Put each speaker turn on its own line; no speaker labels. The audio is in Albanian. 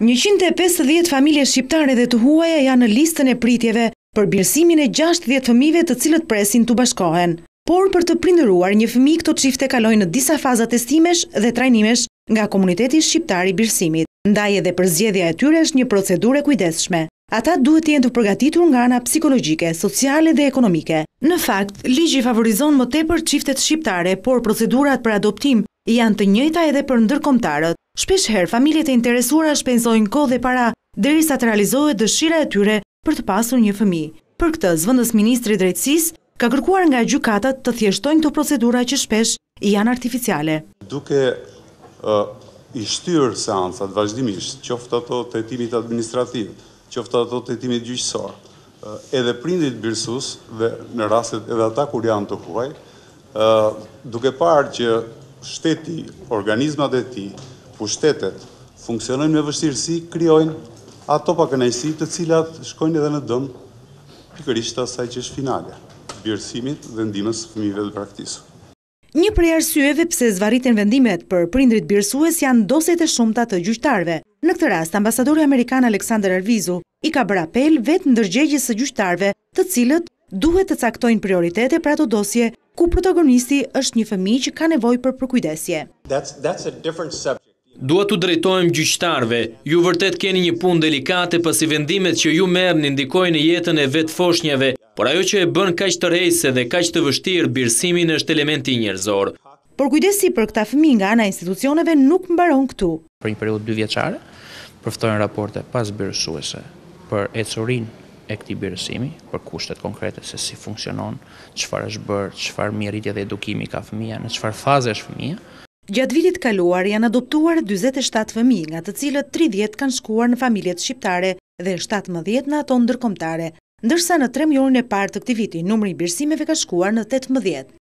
150 familje shqiptare dhe të huaja janë në listën e pritjeve për birësimin e 60 fëmive të cilët presin të bashkohen. Por për të prindëruar, një fëmi këto qifte kalojnë në disa fazat testimesh dhe trajnimesh nga komuniteti shqiptari birësimit. Ndaj edhe përzjedhja e tyre është një procedur e kujdeshme. Ata duhet të jenë të përgatitur nga nga psikologike, sociale dhe ekonomike. Në fakt, ligji favorizon më tepër qiftet shqiptare, por procedurat për adoptim janë të njëta edhe për ndërkomtarët. Shpesh herë, familjet e interesuara shpenzojnë kohë dhe para, derisa të realizohet dëshira e tyre për të pasur një fëmi. Për këtë, Zvëndës Ministri Drejtsis ka kërkuar nga gjukatat të thjeshtojnë të procedura që shpesh janë artificiale.
Duke i shtyrë seansat vazhdimisht, qoftë ato të etimit administrativ, qoftë ato të etimit gjyqësor, edhe prindit birsus dhe në rraset edhe ata kur janë të huaj, duke parë që shteti, organizmat e ti, pushtetet funksionojnë me vështirësi, kryojnë ato pa kënajsi të cilat shkojnë edhe në dëmë pikërisht të asaj që është finale, bjërësimit dhe ndimës fëmive dhe praktisu.
Një prej arsyeve pëse zvaritin vendimet për prindrit birsues janë doset e shumëta të gjyqtarve. Në këtë rast, ambasadori Amerikan Aleksandr Arvizu i ka bërë apel vetë në dërgjegjës të gjyqtarve të cilët duhet të caktojnë prioritete për ato dosje ku protagonisti është një fëmi që ka nevoj për përkujdesje.
Dua të drejtojmë gjyqtarve, ju vërtet keni një pun delikate pasi vendimet që ju merë në ndikojnë në jetën e vetë foshnjave, por ajo që e bën kaq të rejse dhe kaq të vështirë birësimin është elementi njërzor.
Por kujdesi për këta fëmi nga ana institucioneve nuk mbaron këtu.
Për një periud dy vjeqare, përftojnë raporte pas birësuese për ecorin e këti birësimi, për kushtet konkrete se si funksionon, qëfar është bërë, qëfar dhe edukimi ka fëmija, në qëfar faze është fëmija,
Gjatë vitit kaluar janë adoptuar 27 fëmi, nga të cilët 30 kanë shkuar në familjet shqiptare dhe 17 në ato ndërkomtare, ndërsa në 3 mjurën e partë të këti viti, numëri i birsimeve ka shkuar në 18.